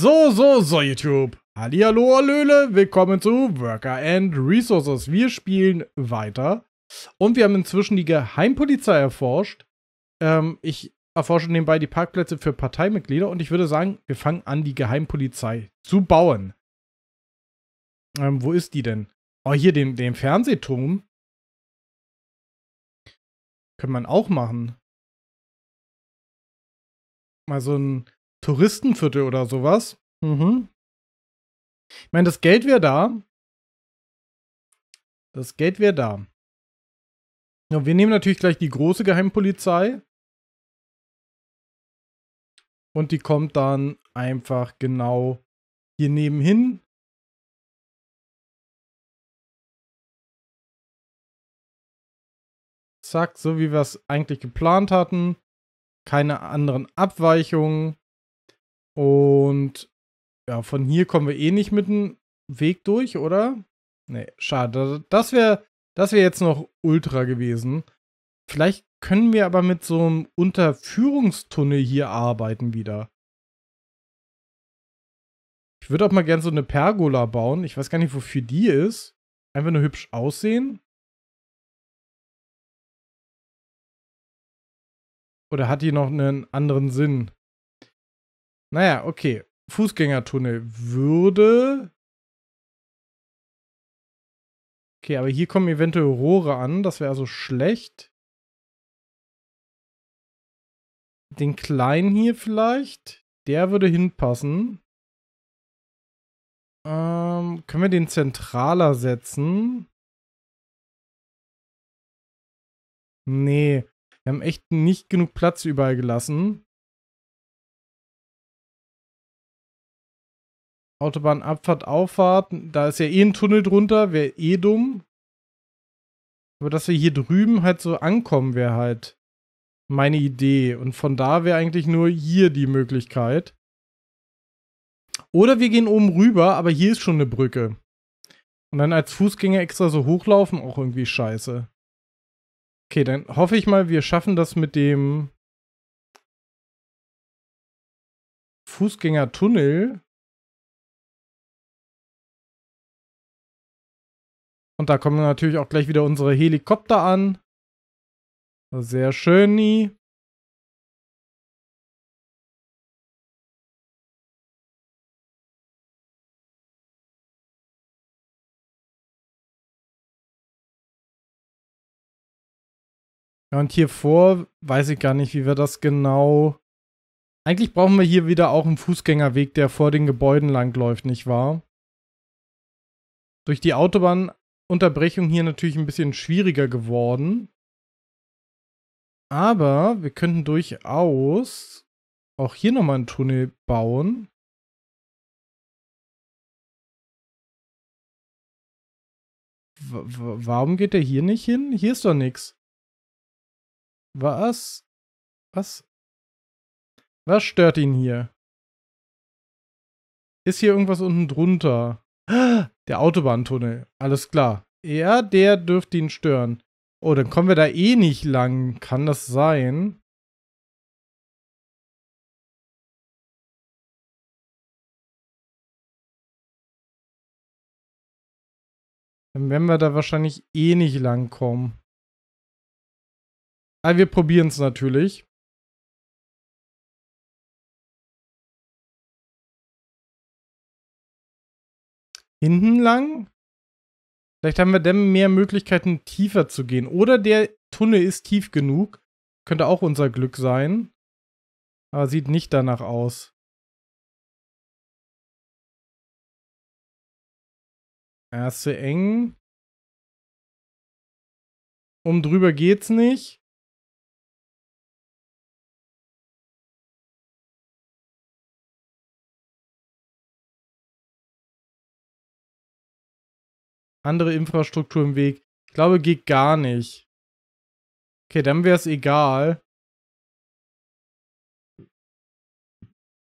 So, so, so, YouTube. Hallihallo, Hallöle. Willkommen zu Worker and Resources. Wir spielen weiter. Und wir haben inzwischen die Geheimpolizei erforscht. Ähm, ich erforsche nebenbei die Parkplätze für Parteimitglieder. Und ich würde sagen, wir fangen an, die Geheimpolizei zu bauen. Ähm, wo ist die denn? Oh, hier, den, den Fernsehturm. Könnte man auch machen. Mal so ein Touristenviertel oder sowas. Mhm. Ich meine, das Geld wäre da. Das Geld wäre da. Ja, wir nehmen natürlich gleich die große Geheimpolizei. Und die kommt dann einfach genau hier nebenhin. Zack, so wie wir es eigentlich geplant hatten. Keine anderen Abweichungen. Und ja, von hier kommen wir eh nicht mit dem Weg durch, oder? Nee, schade. Das wäre das wär jetzt noch ultra gewesen. Vielleicht können wir aber mit so einem Unterführungstunnel hier arbeiten wieder. Ich würde auch mal gern so eine Pergola bauen. Ich weiß gar nicht, wofür die ist. Einfach nur hübsch aussehen. Oder hat die noch einen anderen Sinn? Naja, okay. Fußgängertunnel würde. Okay, aber hier kommen eventuell Rohre an. Das wäre also schlecht. Den kleinen hier vielleicht. Der würde hinpassen. Ähm, können wir den zentraler setzen? Nee. Wir haben echt nicht genug Platz überall gelassen. Autobahnabfahrt, Auffahrt. Da ist ja eh ein Tunnel drunter, wäre eh dumm. Aber dass wir hier drüben halt so ankommen, wäre halt meine Idee. Und von da wäre eigentlich nur hier die Möglichkeit. Oder wir gehen oben rüber, aber hier ist schon eine Brücke. Und dann als Fußgänger extra so hochlaufen, auch irgendwie scheiße. Okay, dann hoffe ich mal, wir schaffen das mit dem Fußgängertunnel. Und da kommen natürlich auch gleich wieder unsere Helikopter an. Sehr schön, nie. Ja, und hier vor weiß ich gar nicht, wie wir das genau... Eigentlich brauchen wir hier wieder auch einen Fußgängerweg, der vor den Gebäuden langläuft, nicht wahr? Durch die Autobahn Unterbrechung hier natürlich ein bisschen schwieriger geworden. Aber wir könnten durchaus auch hier nochmal einen Tunnel bauen. W warum geht der hier nicht hin? Hier ist doch nichts. Was? Was? Was stört ihn hier? Ist hier irgendwas unten drunter? Der Autobahntunnel. Alles klar. Ja, der dürfte ihn stören. Oh, dann kommen wir da eh nicht lang. Kann das sein? Dann werden wir da wahrscheinlich eh nicht lang kommen. Aber ah, wir probieren es natürlich. hinten lang. Vielleicht haben wir dann mehr Möglichkeiten, tiefer zu gehen. Oder der Tunnel ist tief genug. Könnte auch unser Glück sein. Aber sieht nicht danach aus. Erste eng. Um drüber geht's nicht. Andere Infrastruktur im Weg. Ich glaube, geht gar nicht. Okay, dann wäre es egal.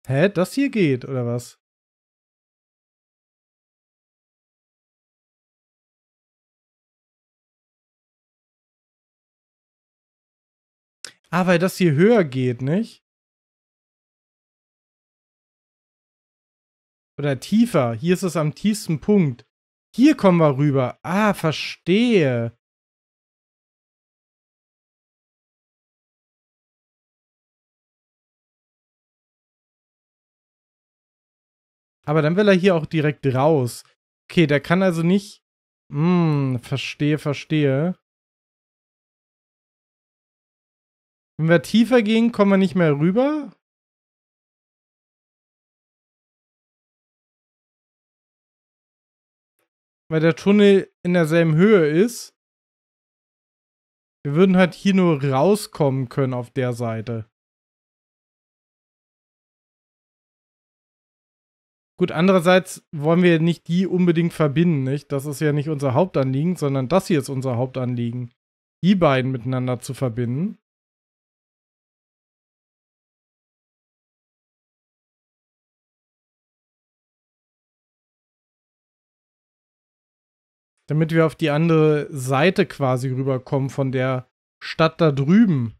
Hä? Das hier geht, oder was? Ah, weil das hier höher geht, nicht? Oder tiefer. Hier ist es am tiefsten Punkt. Hier kommen wir rüber. Ah, verstehe. Aber dann will er hier auch direkt raus. Okay, der kann also nicht... Hm, verstehe, verstehe. Wenn wir tiefer gehen, kommen wir nicht mehr rüber. weil der Tunnel in derselben Höhe ist. Wir würden halt hier nur rauskommen können auf der Seite. Gut, andererseits wollen wir nicht die unbedingt verbinden, nicht? Das ist ja nicht unser Hauptanliegen, sondern das hier ist unser Hauptanliegen. Die beiden miteinander zu verbinden. damit wir auf die andere Seite quasi rüberkommen von der Stadt da drüben.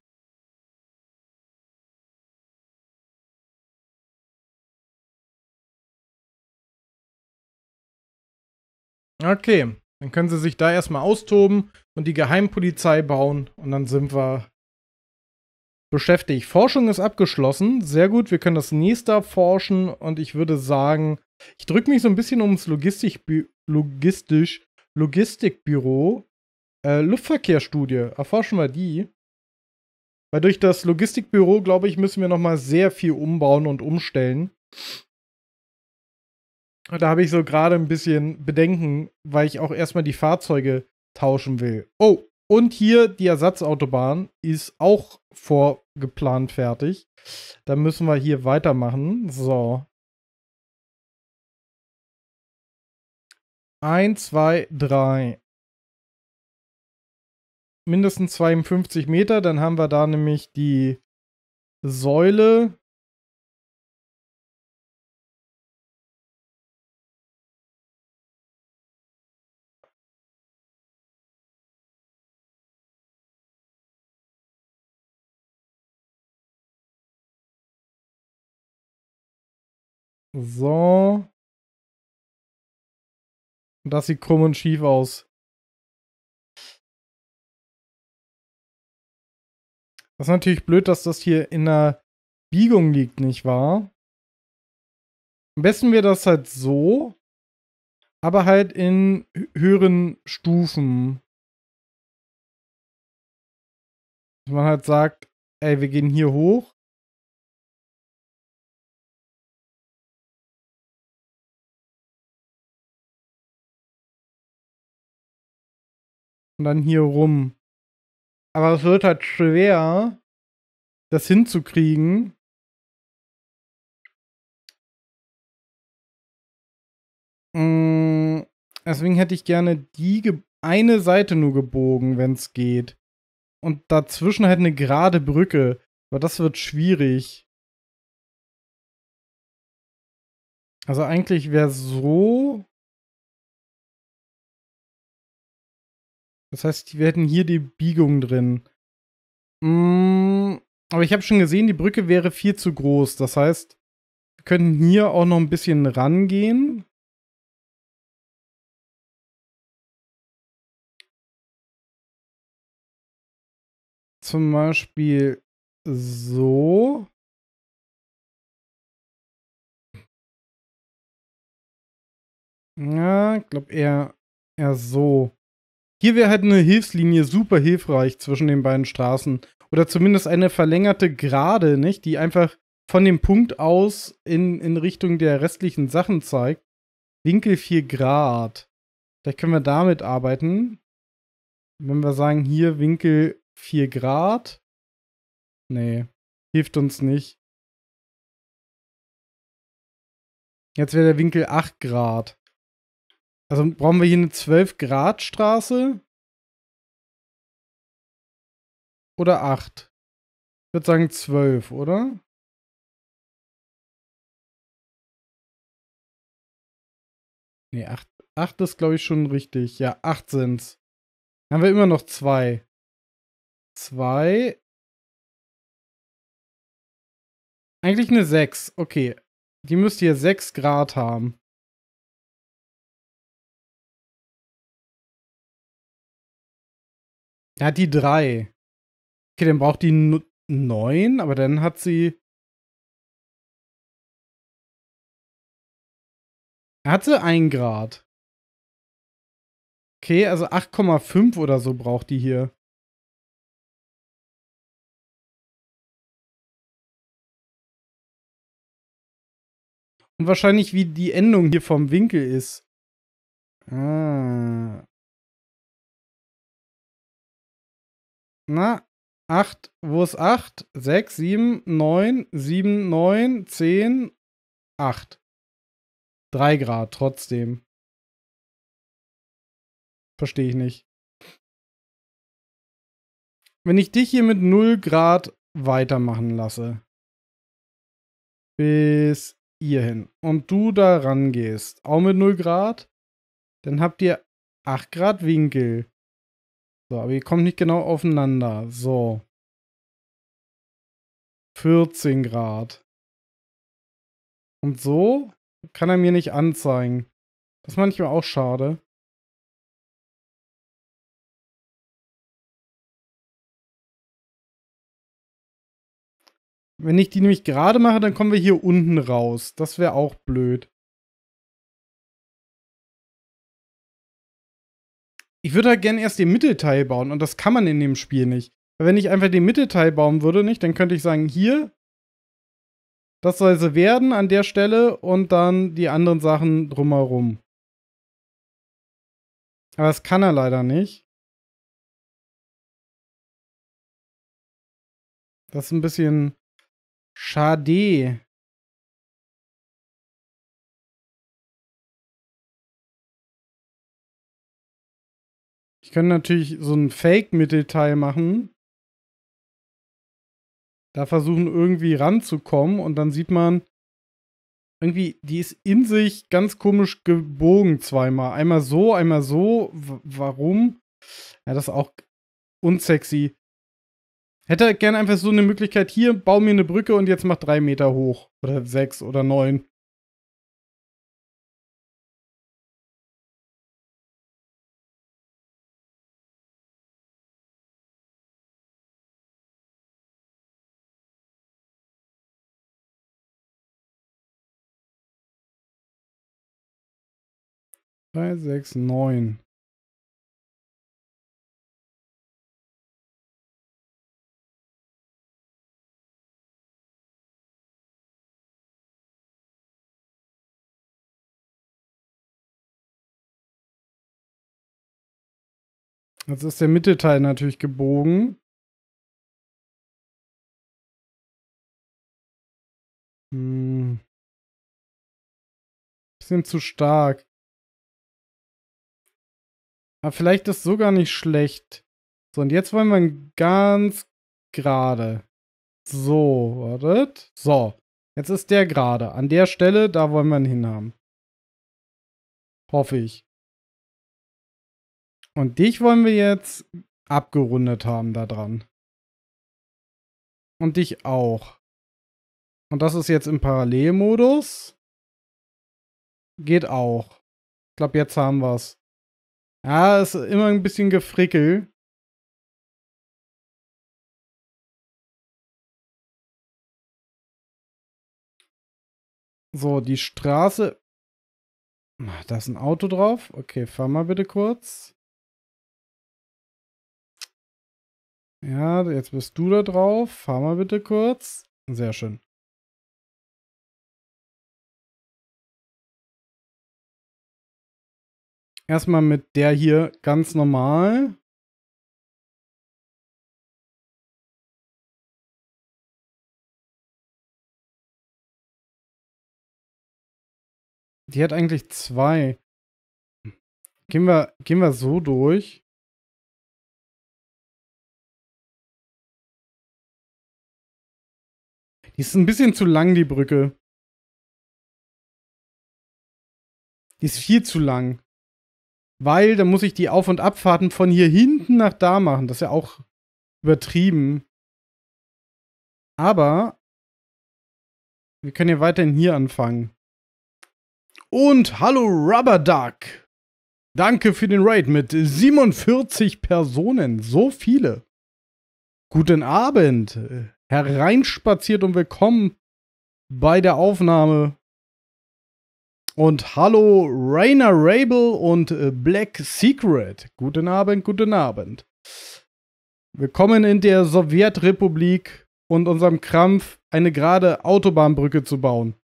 Okay, dann können sie sich da erstmal austoben und die Geheimpolizei bauen und dann sind wir beschäftigt. Forschung ist abgeschlossen, sehr gut, wir können das nächste erforschen und ich würde sagen, ich drücke mich so ein bisschen ums logistisch, logistisch Logistikbüro äh, Luftverkehrsstudie. Erforschen wir die. Weil durch das Logistikbüro, glaube ich, müssen wir nochmal sehr viel umbauen und umstellen. da habe ich so gerade ein bisschen Bedenken, weil ich auch erstmal die Fahrzeuge tauschen will. Oh, und hier die Ersatzautobahn ist auch vorgeplant fertig. Dann müssen wir hier weitermachen. So. Eins, zwei, drei. Mindestens 52 Meter, dann haben wir da nämlich die Säule. So. Und das sieht krumm und schief aus. Das ist natürlich blöd, dass das hier in einer Biegung liegt, nicht wahr? Am besten wäre das halt so, aber halt in höheren Stufen. Dass man halt sagt, ey, wir gehen hier hoch und dann hier rum. Aber es wird halt schwer, das hinzukriegen. Mm, deswegen hätte ich gerne die eine Seite nur gebogen, wenn es geht. Und dazwischen halt eine gerade Brücke. Aber das wird schwierig. Also eigentlich wäre so Das heißt, wir hätten hier die Biegung drin. Mm, aber ich habe schon gesehen, die Brücke wäre viel zu groß. Das heißt, wir könnten hier auch noch ein bisschen rangehen. Zum Beispiel so. Ja, ich glaube eher, eher so. Hier wäre halt eine Hilfslinie super hilfreich zwischen den beiden Straßen. Oder zumindest eine verlängerte Gerade, nicht? Die einfach von dem Punkt aus in, in Richtung der restlichen Sachen zeigt. Winkel 4 Grad. Vielleicht können wir damit arbeiten. Wenn wir sagen, hier Winkel 4 Grad. Nee, hilft uns nicht. Jetzt wäre der Winkel 8 Grad. Also brauchen wir hier eine 12-Grad-Straße? Oder 8? Ich würde sagen 12, oder? Ne, 8, 8 ist, glaube ich, schon richtig. Ja, 8 sind's. Dann haben wir immer noch 2. 2. Eigentlich eine 6. Okay. Die müsste hier 6 Grad haben. Er hat die drei. Okay, dann braucht die neun, aber dann hat sie. Er hatte ein Grad. Okay, also 8,5 oder so braucht die hier. Und wahrscheinlich wie die Endung hier vom Winkel ist. Ah. na, 8, wo ist 8? 6, 7, 9, 7, 9, 10, 8. 3 Grad trotzdem. Verstehe ich nicht. Wenn ich dich hier mit 0 Grad weitermachen lasse, bis hierhin, und du da rangehst, auch mit 0 Grad, dann habt ihr 8 Grad Winkel. So, aber ihr kommt nicht genau aufeinander. So. 14 Grad. Und so kann er mir nicht anzeigen. Das ist manchmal auch schade. Wenn ich die nämlich gerade mache, dann kommen wir hier unten raus. Das wäre auch blöd. ich würde halt gerne erst den Mittelteil bauen und das kann man in dem Spiel nicht. Weil wenn ich einfach den Mittelteil bauen würde, nicht, dann könnte ich sagen, hier, das soll sie werden an der Stelle und dann die anderen Sachen drumherum. Aber das kann er leider nicht. Das ist ein bisschen schade. Ich könnte natürlich so ein Fake-Mittelteil machen. Da versuchen irgendwie ranzukommen und dann sieht man, irgendwie, die ist in sich ganz komisch gebogen zweimal. Einmal so, einmal so. warum? Ja, das ist auch unsexy. Hätte gerne einfach so eine Möglichkeit, hier, bau mir eine Brücke und jetzt mach drei Meter hoch. Oder sechs oder neun. 3, 6, 9. Jetzt ist der Mittelteil natürlich gebogen. Hm. Bisschen zu stark. Aber vielleicht ist so gar nicht schlecht. So, und jetzt wollen wir ganz gerade. So, wartet. So, jetzt ist der gerade. An der Stelle, da wollen wir ihn hinhaben. Hoffe ich. Und dich wollen wir jetzt abgerundet haben da dran. Und dich auch. Und das ist jetzt im Parallelmodus. Geht auch. Ich glaube, jetzt haben wir es. Ja, ist immer ein bisschen gefrickel. So, die Straße. Da ist ein Auto drauf. Okay, fahr mal bitte kurz. Ja, jetzt bist du da drauf. Fahr mal bitte kurz. Sehr schön. erstmal mit der hier ganz normal. Die hat eigentlich zwei. Gehen wir, gehen wir so durch. Die ist ein bisschen zu lang, die Brücke. Die ist viel zu lang weil dann muss ich die Auf- und Abfahrten von hier hinten nach da machen. Das ist ja auch übertrieben. Aber wir können ja weiterhin hier anfangen. Und hallo Rubber Duck. Danke für den Raid mit 47 Personen. So viele. Guten Abend. Hereinspaziert und willkommen bei der Aufnahme und hallo Rainer Rabel und äh, Black Secret. Guten Abend, guten Abend. Willkommen in der Sowjetrepublik und unserem Krampf, eine gerade Autobahnbrücke zu bauen.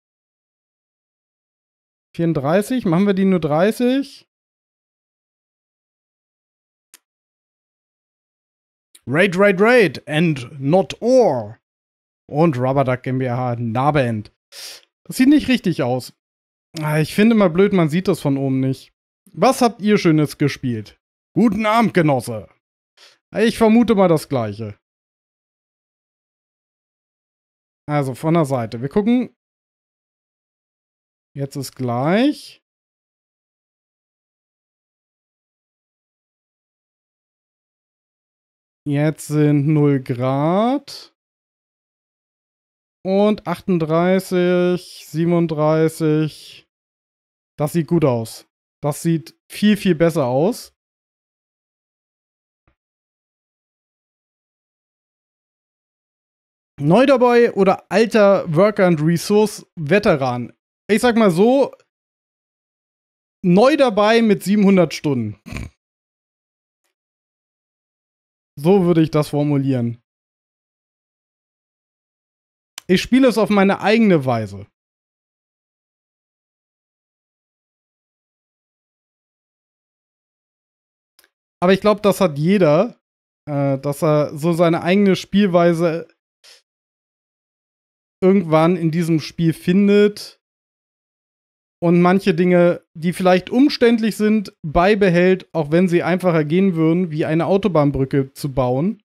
34, machen wir die nur 30? Raid, Raid, Raid and not or. Und Rubber Duck GmbH, Nabend. Das sieht nicht richtig aus. Ah, ich finde mal blöd, man sieht das von oben nicht. Was habt ihr Schönes gespielt? Guten Abend, Genosse. Ich vermute mal das Gleiche. Also von der Seite. Wir gucken. Jetzt ist gleich. Jetzt sind 0 Grad. Und 38, 37, das sieht gut aus. Das sieht viel, viel besser aus. Neu dabei oder alter Worker and Resource Veteran? Ich sag mal so, neu dabei mit 700 Stunden. So würde ich das formulieren. Ich spiele es auf meine eigene Weise. Aber ich glaube, das hat jeder, äh, dass er so seine eigene Spielweise irgendwann in diesem Spiel findet und manche Dinge, die vielleicht umständlich sind, beibehält, auch wenn sie einfacher gehen würden, wie eine Autobahnbrücke zu bauen.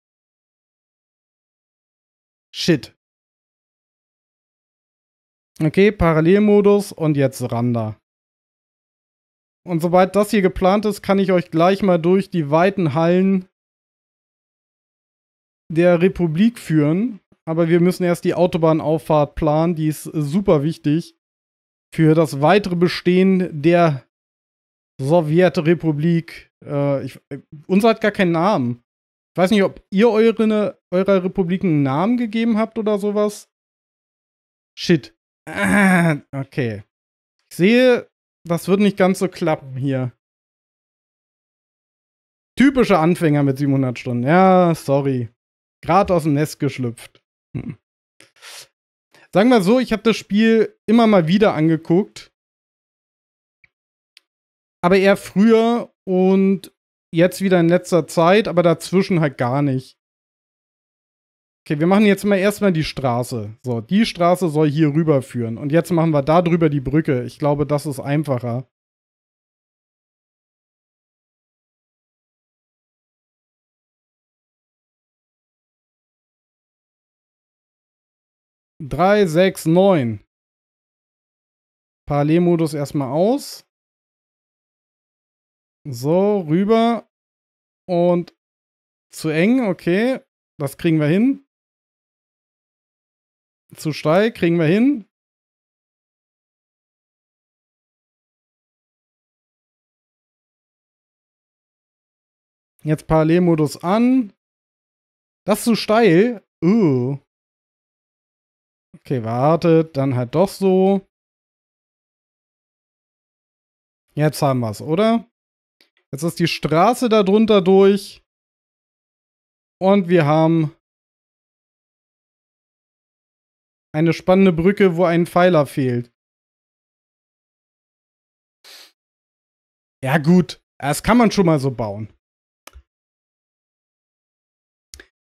Shit. Okay, Parallelmodus und jetzt Randa. Und soweit das hier geplant ist, kann ich euch gleich mal durch die weiten Hallen der Republik führen. Aber wir müssen erst die Autobahnauffahrt planen. Die ist super wichtig für das weitere Bestehen der Sowjetrepublik. Äh, ich, äh, hat gar keinen Namen. Ich weiß nicht, ob ihr eure, eurer Republik einen Namen gegeben habt oder sowas. Shit. okay. Ich sehe, das wird nicht ganz so klappen hier. Typische Anfänger mit 700 Stunden. Ja, sorry. Gerade aus dem Nest geschlüpft. Hm. Sagen wir so, ich habe das Spiel immer mal wieder angeguckt. Aber eher früher und jetzt wieder in letzter Zeit, aber dazwischen halt gar nicht. Okay, wir machen jetzt mal erstmal die Straße. So, die Straße soll hier rüber führen. Und jetzt machen wir da drüber die Brücke. Ich glaube, das ist einfacher. Drei, sechs, neun. Parallelmodus erstmal aus. So, rüber. Und zu eng, okay. Das kriegen wir hin zu steil, kriegen wir hin. Jetzt Parallelmodus an. Das ist zu steil. Uh. Okay, wartet. Dann halt doch so. Jetzt haben wir es, oder? Jetzt ist die Straße da drunter durch. Und wir haben Eine spannende Brücke, wo ein Pfeiler fehlt. Ja, gut. Das kann man schon mal so bauen.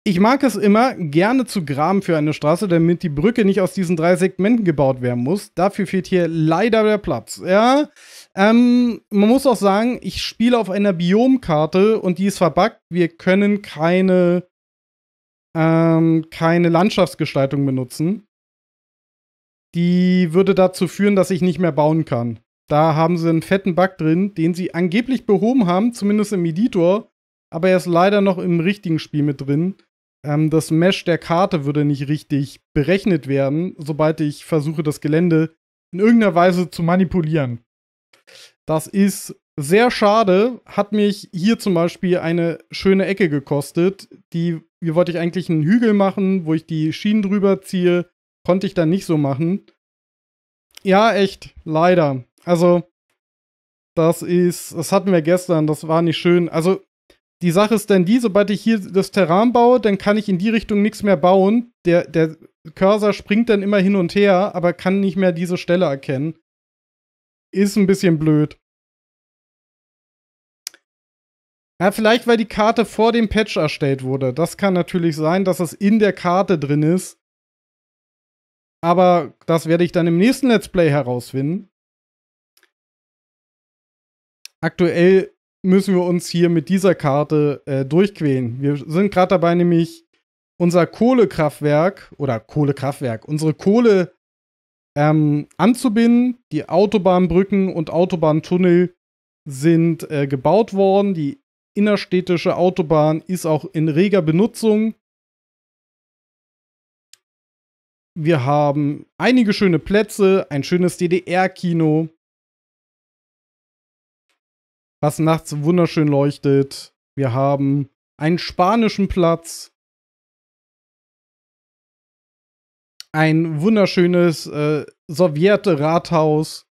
Ich mag es immer, gerne zu graben für eine Straße, damit die Brücke nicht aus diesen drei Segmenten gebaut werden muss. Dafür fehlt hier leider der Platz. Ja, ähm, man muss auch sagen, ich spiele auf einer Biomkarte und die ist verbuggt. Wir können keine, ähm, keine Landschaftsgestaltung benutzen die würde dazu führen, dass ich nicht mehr bauen kann. Da haben sie einen fetten Bug drin, den sie angeblich behoben haben, zumindest im Editor, aber er ist leider noch im richtigen Spiel mit drin. Ähm, das Mesh der Karte würde nicht richtig berechnet werden, sobald ich versuche, das Gelände in irgendeiner Weise zu manipulieren. Das ist sehr schade, hat mich hier zum Beispiel eine schöne Ecke gekostet. Die, hier wollte ich eigentlich einen Hügel machen, wo ich die Schienen drüber ziehe konnte ich dann nicht so machen. Ja, echt, leider. Also, das ist, das hatten wir gestern, das war nicht schön. Also, die Sache ist dann die, sobald ich hier das Terrain baue, dann kann ich in die Richtung nichts mehr bauen. Der, der Cursor springt dann immer hin und her, aber kann nicht mehr diese Stelle erkennen. Ist ein bisschen blöd. Ja, vielleicht, weil die Karte vor dem Patch erstellt wurde. Das kann natürlich sein, dass es in der Karte drin ist. Aber das werde ich dann im nächsten Let's Play herausfinden. Aktuell müssen wir uns hier mit dieser Karte äh, durchquälen. Wir sind gerade dabei, nämlich unser Kohlekraftwerk oder Kohlekraftwerk, unsere Kohle ähm, anzubinden. Die Autobahnbrücken und Autobahntunnel sind äh, gebaut worden. Die innerstädtische Autobahn ist auch in reger Benutzung. Wir haben einige schöne Plätze, ein schönes DDR-Kino, was nachts wunderschön leuchtet. Wir haben einen spanischen Platz, ein wunderschönes äh, Rathaus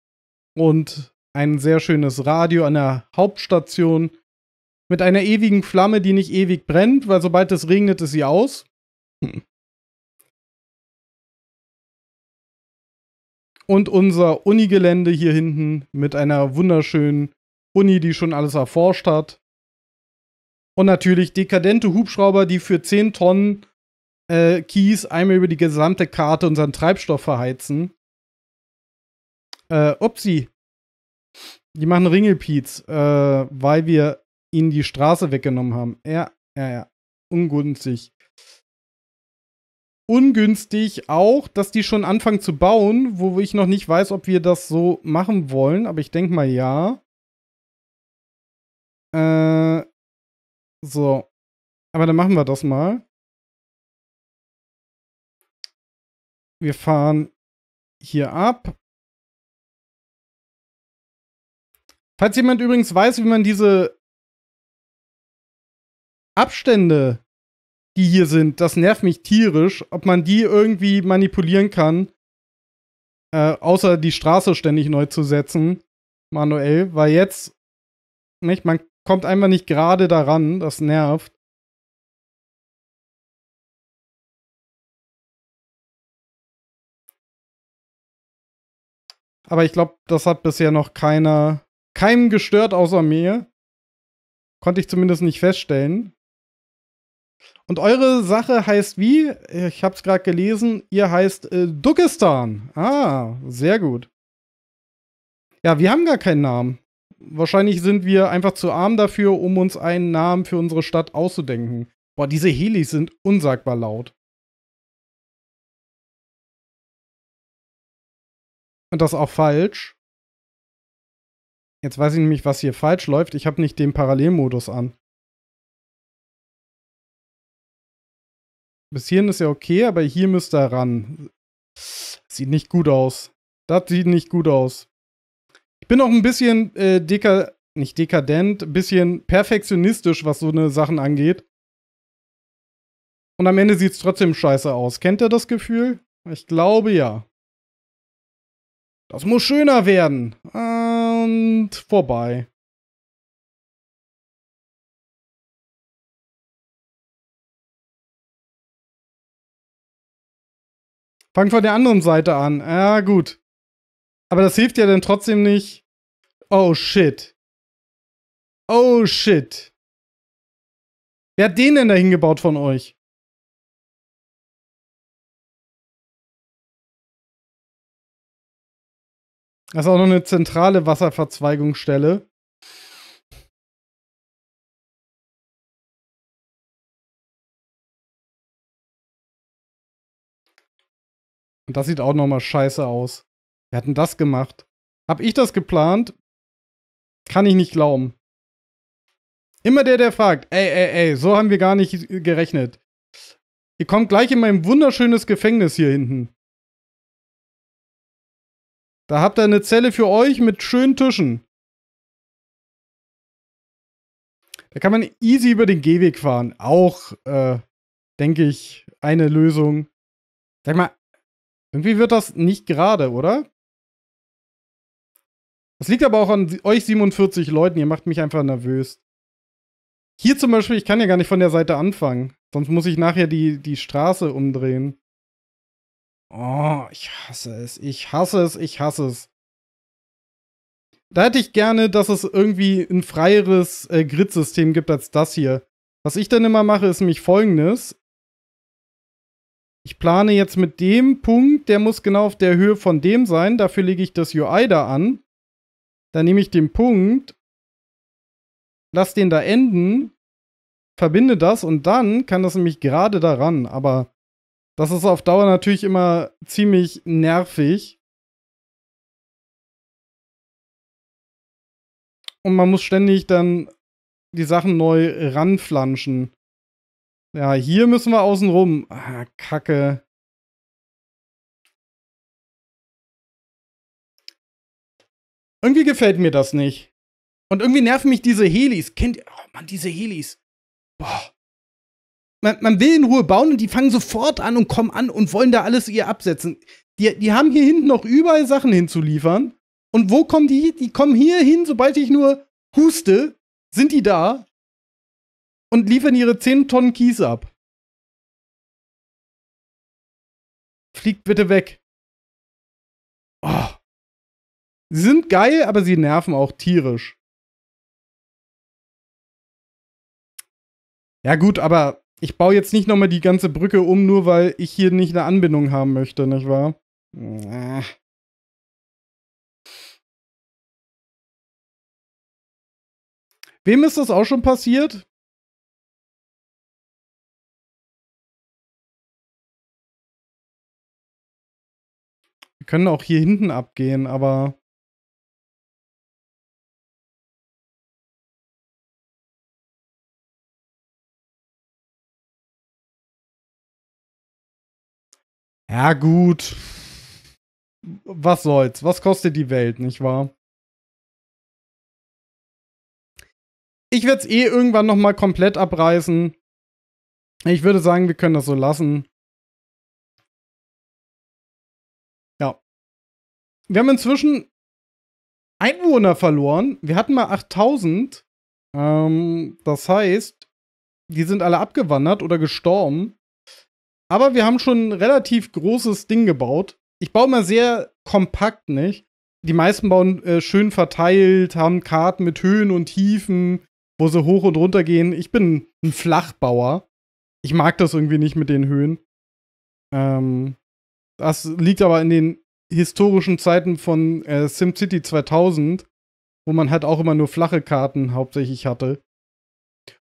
und ein sehr schönes Radio an der Hauptstation mit einer ewigen Flamme, die nicht ewig brennt, weil sobald es regnet, ist sie aus. und unser Unigelände hier hinten mit einer wunderschönen Uni, die schon alles erforscht hat. Und natürlich dekadente Hubschrauber, die für 10 Tonnen äh, Kies einmal über die gesamte Karte unseren Treibstoff verheizen. Äh, upsi. Die machen Ringelpiez, äh, weil wir ihnen die Straße weggenommen haben. Ja, ja, ja. Ungünstig ungünstig auch, dass die schon anfangen zu bauen, wo ich noch nicht weiß, ob wir das so machen wollen, aber ich denke mal ja. Äh, so. Aber dann machen wir das mal. Wir fahren hier ab. Falls jemand übrigens weiß, wie man diese Abstände die hier sind, das nervt mich tierisch, ob man die irgendwie manipulieren kann, äh, außer die Straße ständig neu zu setzen, manuell, weil jetzt, nicht, man kommt einfach nicht gerade daran, das nervt. Aber ich glaube, das hat bisher noch keiner, keinem gestört außer mir. Konnte ich zumindest nicht feststellen. Und eure Sache heißt wie? Ich habe es gerade gelesen. Ihr heißt äh, Duckistan. Ah, sehr gut. Ja, wir haben gar keinen Namen. Wahrscheinlich sind wir einfach zu arm dafür, um uns einen Namen für unsere Stadt auszudenken. Boah, diese Helis sind unsagbar laut. Und das auch falsch. Jetzt weiß ich nämlich, was hier falsch läuft. Ich habe nicht den Parallelmodus an. Bis hierhin ist ja okay, aber hier müsst ihr ran. Sieht nicht gut aus. Das sieht nicht gut aus. Ich bin auch ein bisschen äh, deka nicht dekadent, ein bisschen perfektionistisch, was so eine Sachen angeht. Und am Ende sieht es trotzdem scheiße aus. Kennt ihr das Gefühl? Ich glaube ja. Das muss schöner werden. Und vorbei. Fang von der anderen Seite an. Ja, gut. Aber das hilft ja dann trotzdem nicht. Oh shit. Oh shit. Wer hat den denn da hingebaut von euch? Das ist auch noch eine zentrale Wasserverzweigungsstelle. Und das sieht auch nochmal scheiße aus. Wir hatten das gemacht? Hab ich das geplant? Kann ich nicht glauben. Immer der, der fragt, ey, ey, ey, so haben wir gar nicht gerechnet. Ihr kommt gleich in mein wunderschönes Gefängnis hier hinten. Da habt ihr eine Zelle für euch mit schönen Tischen. Da kann man easy über den Gehweg fahren. Auch, äh, denke ich, eine Lösung. Sag mal, irgendwie wird das nicht gerade, oder? Das liegt aber auch an euch 47 Leuten. Ihr macht mich einfach nervös. Hier zum Beispiel, ich kann ja gar nicht von der Seite anfangen. Sonst muss ich nachher die, die Straße umdrehen. Oh, ich hasse es. Ich hasse es. Ich hasse es. Da hätte ich gerne, dass es irgendwie ein freieres äh, Grid-System gibt als das hier. Was ich dann immer mache, ist nämlich folgendes ich plane jetzt mit dem Punkt, der muss genau auf der Höhe von dem sein. Dafür lege ich das UI da an. Dann nehme ich den Punkt, lass den da enden, verbinde das und dann kann das nämlich gerade daran. Aber das ist auf Dauer natürlich immer ziemlich nervig. Und man muss ständig dann die Sachen neu ranflanschen. Ja, hier müssen wir außen rum. Ah, Kacke. Irgendwie gefällt mir das nicht. Und irgendwie nerven mich diese Helis. Kennt ihr? Oh Mann, diese Helis. Boah. Man, man, will in Ruhe bauen und die fangen sofort an und kommen an und wollen da alles ihr absetzen. Die, die haben hier hinten noch überall Sachen hinzuliefern. Und wo kommen die? Die kommen hier hin, sobald ich nur huste, sind die da und liefern ihre 10 Tonnen Kies ab. Fliegt bitte weg. Oh. Sie sind geil, aber sie nerven auch tierisch. Ja gut, aber ich baue jetzt nicht nochmal die ganze Brücke um, nur weil ich hier nicht eine Anbindung haben möchte, nicht wahr? Äh. Wem ist das auch schon passiert? Wir können auch hier hinten abgehen, aber. Ja, gut. Was soll's? Was kostet die Welt, nicht wahr? Ich werde es eh irgendwann nochmal komplett abreißen. Ich würde sagen, wir können das so lassen. wir haben inzwischen Einwohner verloren. Wir hatten mal 8000. Ähm, das heißt, die sind alle abgewandert oder gestorben. Aber wir haben schon ein relativ großes Ding gebaut. Ich baue mal sehr kompakt, nicht? Die meisten bauen äh, schön verteilt, haben Karten mit Höhen und Tiefen, wo sie hoch und runter gehen. Ich bin ein Flachbauer. Ich mag das irgendwie nicht mit den Höhen. Ähm, das liegt aber in den historischen Zeiten von äh, SimCity 2000, wo man halt auch immer nur flache Karten hauptsächlich hatte.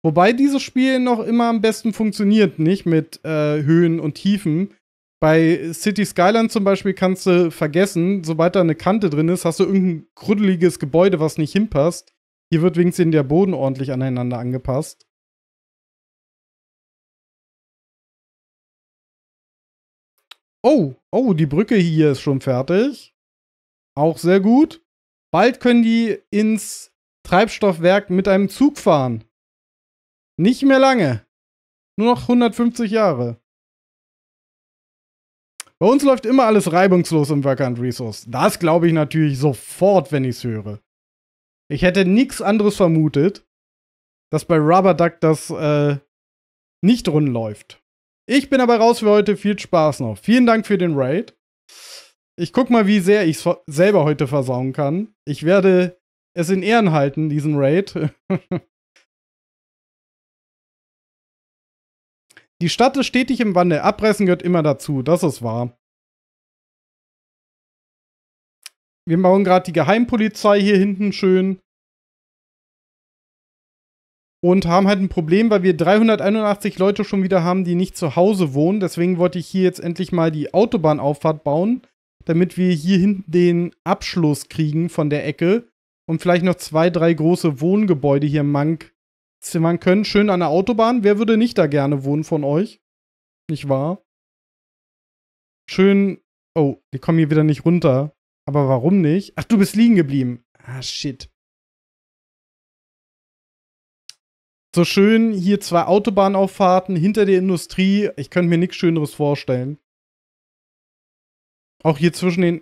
Wobei dieses Spiel noch immer am besten funktioniert, nicht mit äh, Höhen und Tiefen. Bei City Skyline zum Beispiel kannst du vergessen, sobald da eine Kante drin ist, hast du irgendein kruddeliges Gebäude, was nicht hinpasst. Hier wird wenigstens der Boden ordentlich aneinander angepasst. Oh, oh, die Brücke hier ist schon fertig. Auch sehr gut. Bald können die ins Treibstoffwerk mit einem Zug fahren. Nicht mehr lange. Nur noch 150 Jahre. Bei uns läuft immer alles reibungslos im Vacant Resource. Das glaube ich natürlich sofort, wenn ich es höre. Ich hätte nichts anderes vermutet, dass bei Rubber Duck das äh, nicht rund läuft. Ich bin aber raus für heute. Viel Spaß noch. Vielen Dank für den Raid. Ich guck mal, wie sehr ich es selber heute versauen kann. Ich werde es in Ehren halten, diesen Raid. Die Stadt ist stetig im Wandel. Abreißen gehört immer dazu. Das ist wahr. Wir bauen gerade die Geheimpolizei hier hinten schön und haben halt ein Problem, weil wir 381 Leute schon wieder haben, die nicht zu Hause wohnen. Deswegen wollte ich hier jetzt endlich mal die Autobahnauffahrt bauen, damit wir hier hinten den Abschluss kriegen von der Ecke und vielleicht noch zwei, drei große Wohngebäude hier im Mank zimmern können. Schön an der Autobahn. Wer würde nicht da gerne wohnen von euch? Nicht wahr? Schön. Oh, die kommen hier wieder nicht runter. Aber warum nicht? Ach, du bist liegen geblieben. Ah, shit. So schön hier zwei Autobahnauffahrten hinter der Industrie. Ich könnte mir nichts Schöneres vorstellen. Auch hier zwischen den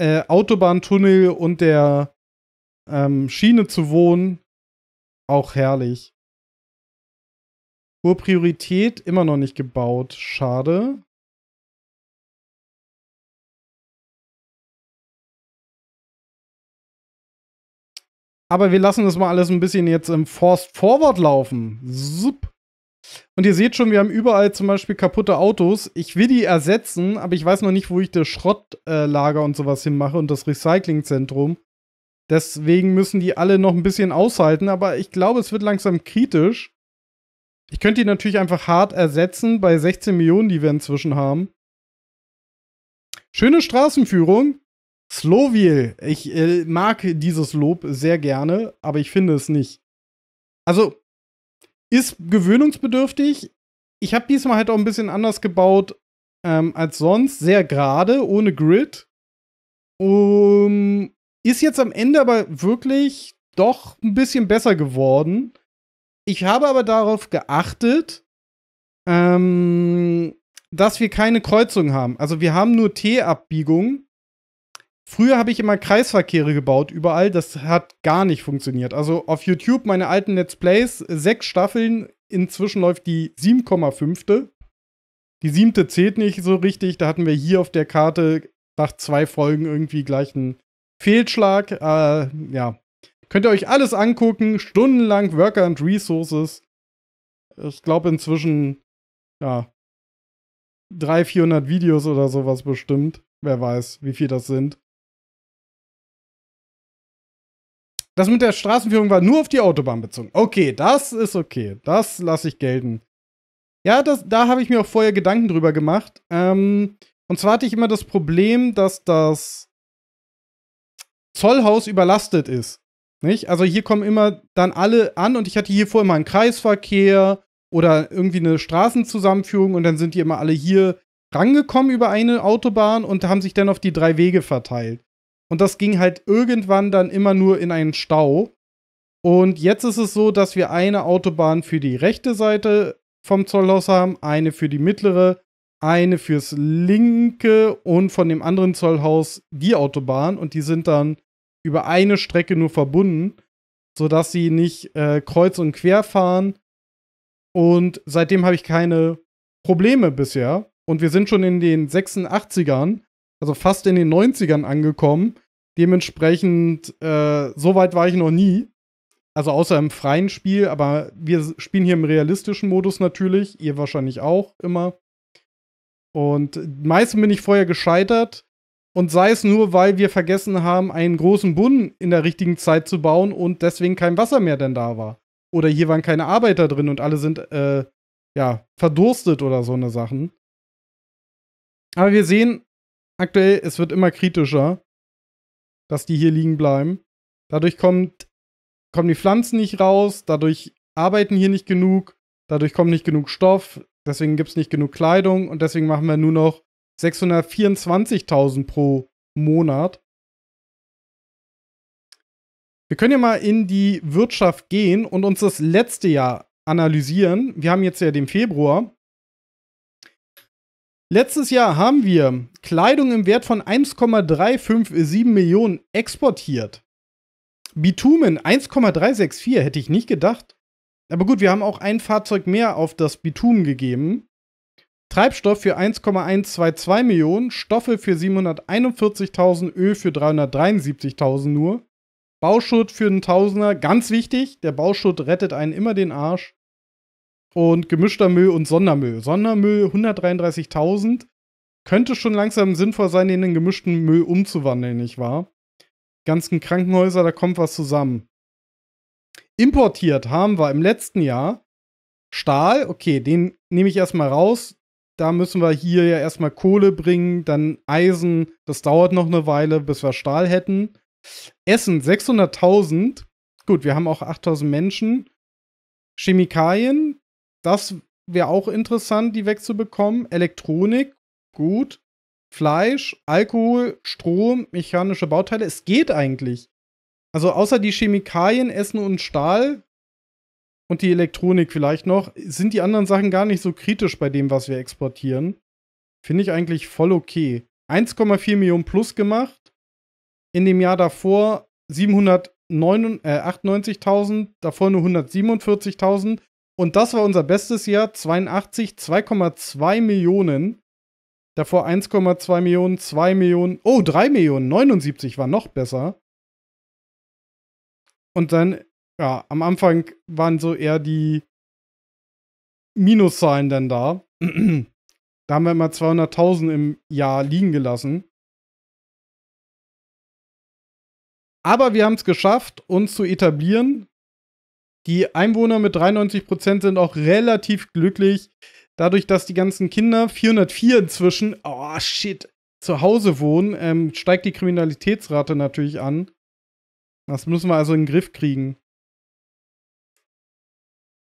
äh, Autobahntunnel und der ähm, Schiene zu wohnen. Auch herrlich. Hohe Priorität immer noch nicht gebaut. Schade. Aber wir lassen das mal alles ein bisschen jetzt im Forst Forward laufen. Zup. Und ihr seht schon, wir haben überall zum Beispiel kaputte Autos. Ich will die ersetzen, aber ich weiß noch nicht, wo ich das Schrottlager und sowas hinmache und das Recyclingzentrum. Deswegen müssen die alle noch ein bisschen aushalten, aber ich glaube, es wird langsam kritisch. Ich könnte die natürlich einfach hart ersetzen bei 16 Millionen, die wir inzwischen haben. Schöne Straßenführung. Slowil, ich äh, mag dieses Lob sehr gerne, aber ich finde es nicht. Also, ist gewöhnungsbedürftig. Ich habe diesmal halt auch ein bisschen anders gebaut ähm, als sonst. Sehr gerade, ohne Grid. Um, ist jetzt am Ende aber wirklich doch ein bisschen besser geworden. Ich habe aber darauf geachtet, ähm, dass wir keine Kreuzung haben. Also wir haben nur T-Abbiegungen Früher habe ich immer Kreisverkehre gebaut, überall. Das hat gar nicht funktioniert. Also auf YouTube meine alten Let's Plays, sechs Staffeln. Inzwischen läuft die 7,5. Die siebte zählt nicht so richtig. Da hatten wir hier auf der Karte nach zwei Folgen irgendwie gleich einen Fehlschlag. Äh, ja. Könnt ihr euch alles angucken. Stundenlang Worker and Resources. Ich glaube inzwischen, ja, 300, 400 Videos oder sowas bestimmt. Wer weiß, wie viel das sind. Das mit der Straßenführung war nur auf die Autobahn bezogen. Okay, das ist okay. Das lasse ich gelten. Ja, das, da habe ich mir auch vorher Gedanken drüber gemacht. Ähm, und zwar hatte ich immer das Problem, dass das Zollhaus überlastet ist. Nicht? Also hier kommen immer dann alle an und ich hatte hier vorher mal einen Kreisverkehr oder irgendwie eine Straßenzusammenführung und dann sind die immer alle hier rangekommen über eine Autobahn und haben sich dann auf die drei Wege verteilt. Und das ging halt irgendwann dann immer nur in einen Stau. Und jetzt ist es so, dass wir eine Autobahn für die rechte Seite vom Zollhaus haben, eine für die mittlere, eine fürs linke und von dem anderen Zollhaus die Autobahn. Und die sind dann über eine Strecke nur verbunden, sodass sie nicht äh, kreuz und quer fahren. Und seitdem habe ich keine Probleme bisher. Und wir sind schon in den 86ern, also fast in den 90ern angekommen. Dementsprechend, äh, so weit war ich noch nie. Also außer im freien Spiel, aber wir spielen hier im realistischen Modus natürlich, ihr wahrscheinlich auch immer. Und meistens bin ich vorher gescheitert. Und sei es nur, weil wir vergessen haben, einen großen Bunnen in der richtigen Zeit zu bauen und deswegen kein Wasser mehr denn da war. Oder hier waren keine Arbeiter drin und alle sind, äh, ja, verdurstet oder so eine Sachen. Aber wir sehen aktuell, es wird immer kritischer dass die hier liegen bleiben. Dadurch kommt, kommen die Pflanzen nicht raus, dadurch arbeiten hier nicht genug, dadurch kommt nicht genug Stoff, deswegen gibt es nicht genug Kleidung und deswegen machen wir nur noch 624.000 pro Monat. Wir können ja mal in die Wirtschaft gehen und uns das letzte Jahr analysieren. Wir haben jetzt ja den Februar. Letztes Jahr haben wir Kleidung im Wert von 1,357 Millionen exportiert. Bitumen 1,364 hätte ich nicht gedacht. Aber gut, wir haben auch ein Fahrzeug mehr auf das Bitumen gegeben. Treibstoff für 1,122 Millionen, Stoffe für 741.000, Öl für 373.000 nur. Bauschutt für einen Tausender, ganz wichtig, der Bauschutt rettet einen immer den Arsch und gemischter Müll und Sondermüll. Sondermüll 133.000. Könnte schon langsam sinnvoll sein, den in gemischten Müll umzuwandeln, nicht wahr? Die ganzen Krankenhäuser, da kommt was zusammen. Importiert haben wir im letzten Jahr Stahl. Okay, den nehme ich erstmal raus. Da müssen wir hier ja erstmal Kohle bringen, dann Eisen. Das dauert noch eine Weile, bis wir Stahl hätten. Essen 600.000. Gut, wir haben auch 8.000 Menschen. Chemikalien das wäre auch interessant, die wegzubekommen. Elektronik, gut. Fleisch, Alkohol, Strom, mechanische Bauteile. Es geht eigentlich. Also außer die Chemikalien, Essen und Stahl und die Elektronik vielleicht noch, sind die anderen Sachen gar nicht so kritisch bei dem, was wir exportieren. Finde ich eigentlich voll okay. 1,4 Millionen plus gemacht. In dem Jahr davor 798.000, äh, davor nur 147.000. Und das war unser bestes Jahr, 82, 2,2 Millionen. Davor 1,2 Millionen, 2 Millionen, oh, 3 Millionen, 79 war noch besser. Und dann, ja, am Anfang waren so eher die Minuszahlen dann da. da haben wir immer 200.000 im Jahr liegen gelassen. Aber wir haben es geschafft, uns zu etablieren die Einwohner mit 93 sind auch relativ glücklich, dadurch, dass die ganzen Kinder, 404 inzwischen, oh shit, zu Hause wohnen, ähm, steigt die Kriminalitätsrate natürlich an. Das müssen wir also in den Griff kriegen.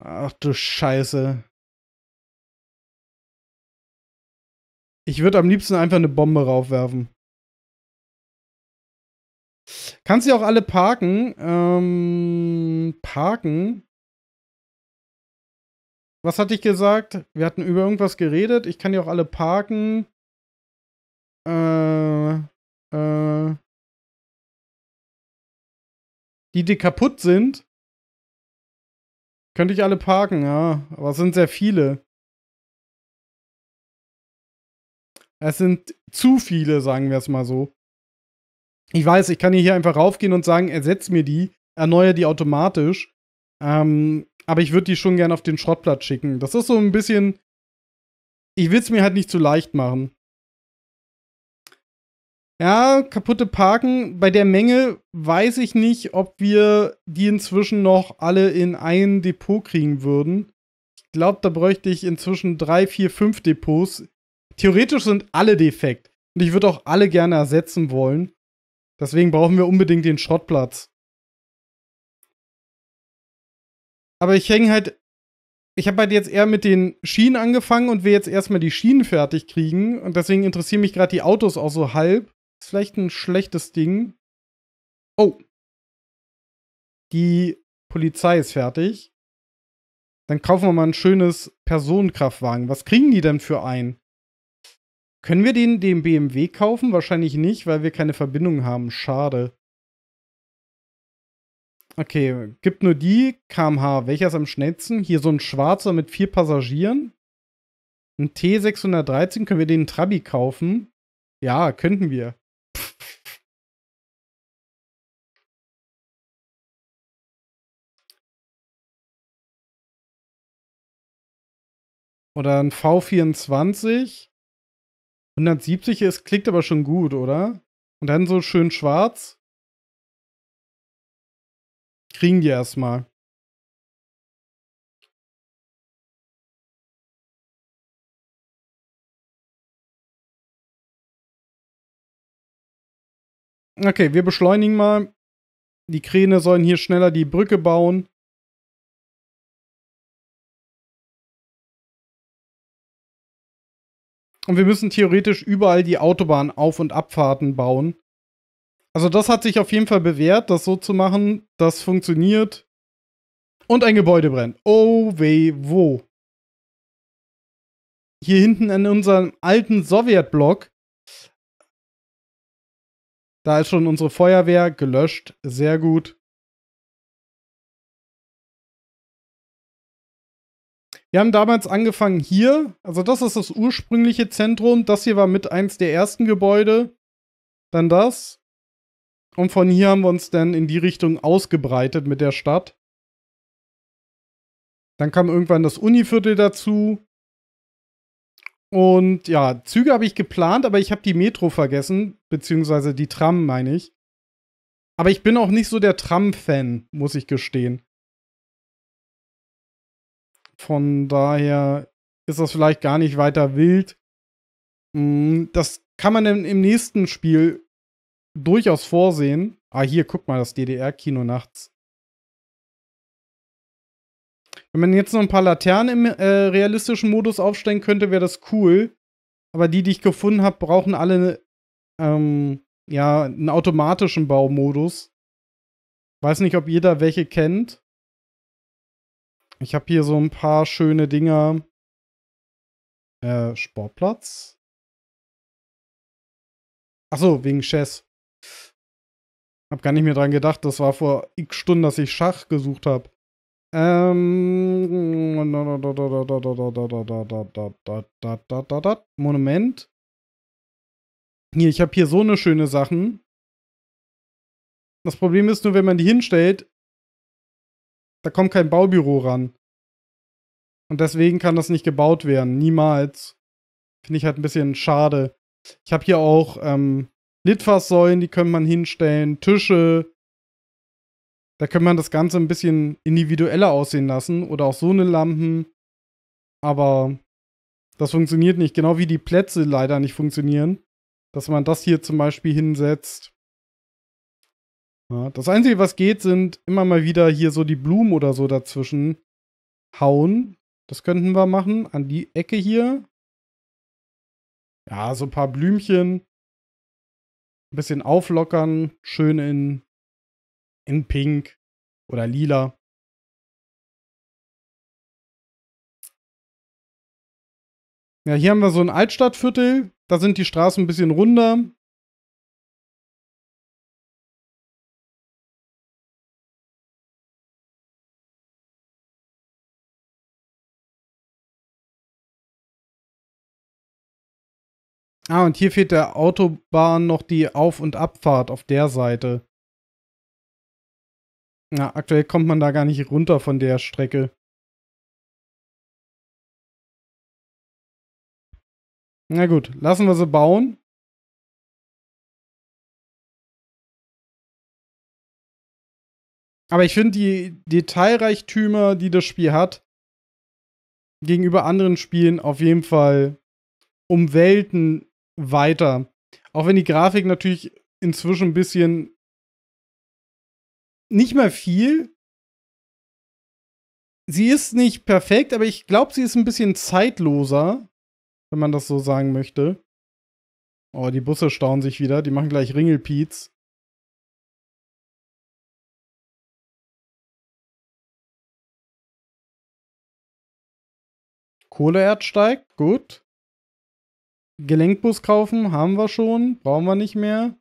Ach du Scheiße. Ich würde am liebsten einfach eine Bombe raufwerfen. Kannst du auch alle parken? Ähm, parken. Was hatte ich gesagt? Wir hatten über irgendwas geredet. Ich kann die auch alle parken. Äh, äh, die, die kaputt sind, könnte ich alle parken, ja. Aber es sind sehr viele. Es sind zu viele, sagen wir es mal so. Ich weiß, ich kann hier einfach raufgehen und sagen, ersetz mir die, erneuere die automatisch. Ähm, aber ich würde die schon gerne auf den Schrottplatz schicken. Das ist so ein bisschen. Ich will es mir halt nicht zu leicht machen. Ja, kaputte Parken. Bei der Menge weiß ich nicht, ob wir die inzwischen noch alle in ein Depot kriegen würden. Ich glaube, da bräuchte ich inzwischen drei, vier, fünf Depots. Theoretisch sind alle defekt. Und ich würde auch alle gerne ersetzen wollen. Deswegen brauchen wir unbedingt den Schrottplatz. Aber ich hänge halt. Ich habe halt jetzt eher mit den Schienen angefangen und will jetzt erstmal die Schienen fertig kriegen. Und deswegen interessieren mich gerade die Autos auch so halb. Ist vielleicht ein schlechtes Ding. Oh. Die Polizei ist fertig. Dann kaufen wir mal ein schönes Personenkraftwagen. Was kriegen die denn für einen? Können wir den dem BMW kaufen? Wahrscheinlich nicht, weil wir keine Verbindung haben. Schade. Okay, gibt nur die kmh. Welcher ist am schnellsten? Hier so ein schwarzer mit vier Passagieren. Ein T613. Können wir den Trabi kaufen? Ja, könnten wir. Oder ein V24. 170 ist, klingt aber schon gut, oder? Und dann so schön schwarz. Kriegen die erstmal. Okay, wir beschleunigen mal. Die Kräne sollen hier schneller die Brücke bauen. Und wir müssen theoretisch überall die Autobahn-Auf- und Abfahrten bauen. Also das hat sich auf jeden Fall bewährt, das so zu machen. Das funktioniert. Und ein Gebäude brennt. Oh weh, wo? Hier hinten in unserem alten Sowjetblock. Da ist schon unsere Feuerwehr gelöscht. Sehr gut. Wir haben damals angefangen hier, also das ist das ursprüngliche Zentrum, das hier war mit eins der ersten Gebäude, dann das. Und von hier haben wir uns dann in die Richtung ausgebreitet mit der Stadt. Dann kam irgendwann das Univiertel dazu. Und ja, Züge habe ich geplant, aber ich habe die Metro vergessen, beziehungsweise die Tram, meine ich. Aber ich bin auch nicht so der Tram-Fan, muss ich gestehen. Von daher ist das vielleicht gar nicht weiter wild. Mm, das kann man im nächsten Spiel durchaus vorsehen. Ah, hier, guck mal, das DDR-Kino nachts. Wenn man jetzt noch ein paar Laternen im äh, realistischen Modus aufstellen könnte, wäre das cool. Aber die, die ich gefunden habe, brauchen alle ähm, ja, einen automatischen Baumodus. Weiß nicht, ob jeder welche kennt. Ich habe hier so ein paar schöne Dinger. Äh, Sportplatz. Achso, wegen Chess. Hab gar nicht mehr dran gedacht. Das war vor x Stunden, dass ich Schach gesucht habe. Ähm. Monument. Hier, ich habe hier so eine schöne Sachen. Das Problem ist nur, wenn man die hinstellt, da kommt kein Baubüro ran. Und deswegen kann das nicht gebaut werden. Niemals. Finde ich halt ein bisschen schade. Ich habe hier auch ähm, Litfaßsäulen, die könnte man hinstellen, Tische. Da könnte man das Ganze ein bisschen individueller aussehen lassen. Oder auch so eine Lampen. Aber das funktioniert nicht. Genau wie die Plätze leider nicht funktionieren. Dass man das hier zum Beispiel hinsetzt. Ja, das Einzige, was geht, sind immer mal wieder hier so die Blumen oder so dazwischen hauen. Das könnten wir machen. An die Ecke hier. Ja, so ein paar Blümchen. Ein bisschen auflockern. Schön in, in Pink oder Lila. Ja, hier haben wir so ein Altstadtviertel. Da sind die Straßen ein bisschen runder. Ah, und hier fehlt der Autobahn noch die Auf- und Abfahrt auf der Seite. Na, aktuell kommt man da gar nicht runter von der Strecke. Na gut, lassen wir sie bauen. Aber ich finde die Detailreichtümer, die das Spiel hat, gegenüber anderen Spielen auf jeden Fall um Welten weiter. Auch wenn die Grafik natürlich inzwischen ein bisschen nicht mehr viel. Sie ist nicht perfekt, aber ich glaube, sie ist ein bisschen zeitloser, wenn man das so sagen möchte. Oh, die Busse staunen sich wieder. Die machen gleich Ringelpiez. Kohleerz steigt, gut. Gelenkbus kaufen, haben wir schon, brauchen wir nicht mehr.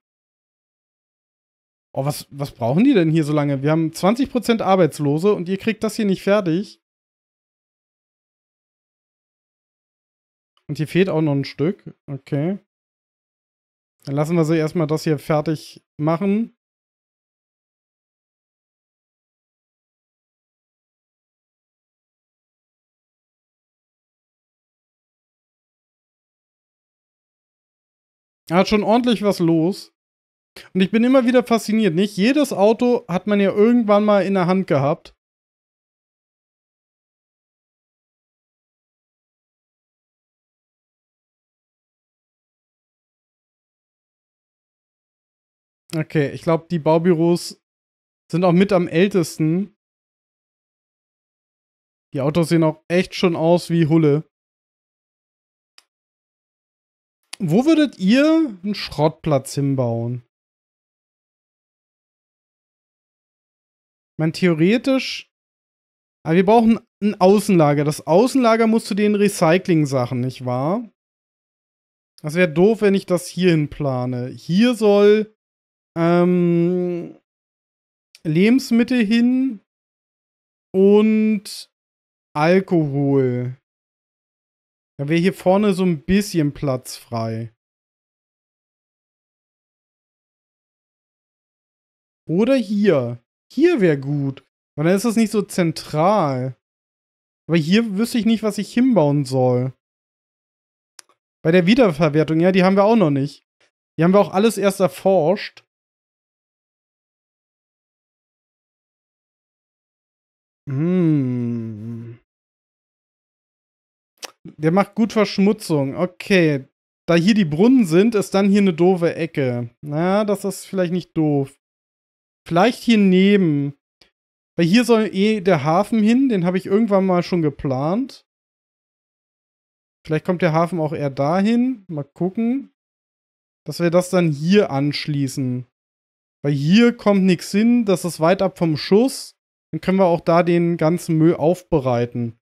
Oh, was, was brauchen die denn hier so lange? Wir haben 20% Arbeitslose und ihr kriegt das hier nicht fertig. Und hier fehlt auch noch ein Stück. Okay. Dann lassen wir sie erstmal das hier fertig machen. Er hat schon ordentlich was los. Und ich bin immer wieder fasziniert. Nicht jedes Auto hat man ja irgendwann mal in der Hand gehabt. Okay, ich glaube, die Baubüros sind auch mit am ältesten. Die Autos sehen auch echt schon aus wie Hulle. Wo würdet ihr einen Schrottplatz hinbauen? Ich meine, theoretisch. Aber wir brauchen ein Außenlager. Das Außenlager muss zu den Recycling-Sachen, nicht wahr? Das wäre doof, wenn ich das hierhin plane. Hier soll ähm, Lebensmittel hin und Alkohol. Dann wäre hier vorne so ein bisschen Platz frei. Oder hier. Hier wäre gut. Weil dann ist das nicht so zentral. Aber hier wüsste ich nicht, was ich hinbauen soll. Bei der Wiederverwertung, ja, die haben wir auch noch nicht. Die haben wir auch alles erst erforscht. Hm. Der macht gut Verschmutzung. Okay. Da hier die Brunnen sind, ist dann hier eine doofe Ecke. Na, das ist vielleicht nicht doof. Vielleicht hier neben. Weil hier soll eh der Hafen hin. Den habe ich irgendwann mal schon geplant. Vielleicht kommt der Hafen auch eher dahin. Mal gucken. Dass wir das dann hier anschließen. Weil hier kommt nichts hin. Das ist weit ab vom Schuss. Dann können wir auch da den ganzen Müll aufbereiten.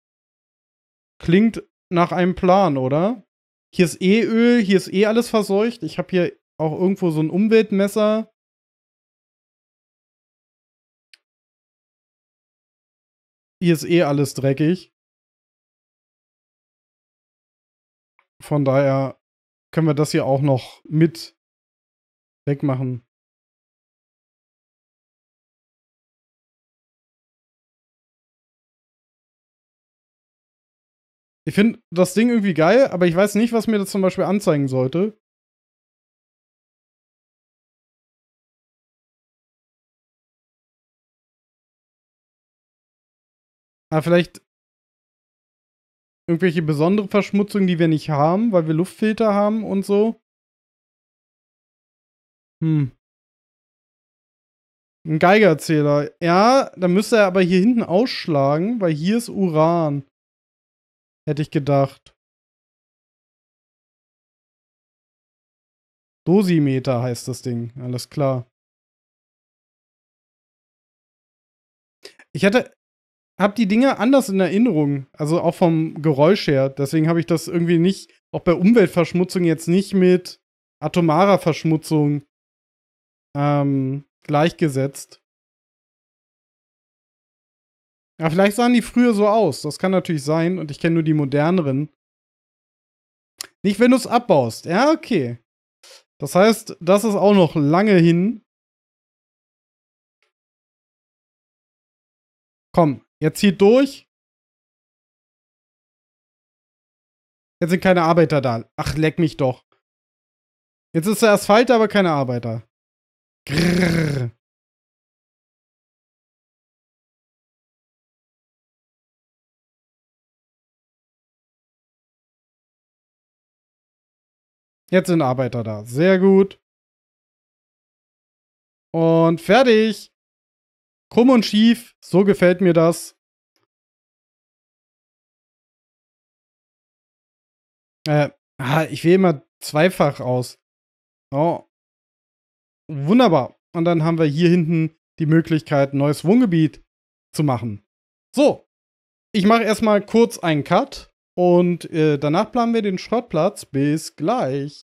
Klingt nach einem Plan, oder? Hier ist eh Öl, hier ist eh alles verseucht. Ich habe hier auch irgendwo so ein Umweltmesser. Hier ist eh alles dreckig. Von daher können wir das hier auch noch mit wegmachen. Ich finde das Ding irgendwie geil, aber ich weiß nicht, was mir das zum Beispiel anzeigen sollte. Ah, vielleicht irgendwelche besondere Verschmutzungen, die wir nicht haben, weil wir Luftfilter haben und so. Hm. Ein Geigerzähler. Ja, dann müsste er aber hier hinten ausschlagen, weil hier ist Uran. Hätte ich gedacht. Dosimeter heißt das Ding. Alles klar. Ich hatte, habe die Dinge anders in Erinnerung, also auch vom Geräusch her. Deswegen habe ich das irgendwie nicht, auch bei Umweltverschmutzung jetzt nicht mit atomarer Verschmutzung ähm, gleichgesetzt. Ja, vielleicht sahen die früher so aus. Das kann natürlich sein. Und ich kenne nur die moderneren. Nicht, wenn du es abbaust. Ja, okay. Das heißt, das ist auch noch lange hin. Komm, jetzt zieht durch. Jetzt sind keine Arbeiter da. Ach, leck mich doch. Jetzt ist der Asphalt, aber keine Arbeiter. Grrr. Jetzt sind Arbeiter da. Sehr gut. Und fertig. Krumm und schief. So gefällt mir das. Äh, ah, ich wähle immer zweifach aus. Oh. Wunderbar. Und dann haben wir hier hinten die Möglichkeit, ein neues Wohngebiet zu machen. So. Ich mache erstmal kurz einen Cut und äh, danach planen wir den Schrottplatz. Bis gleich.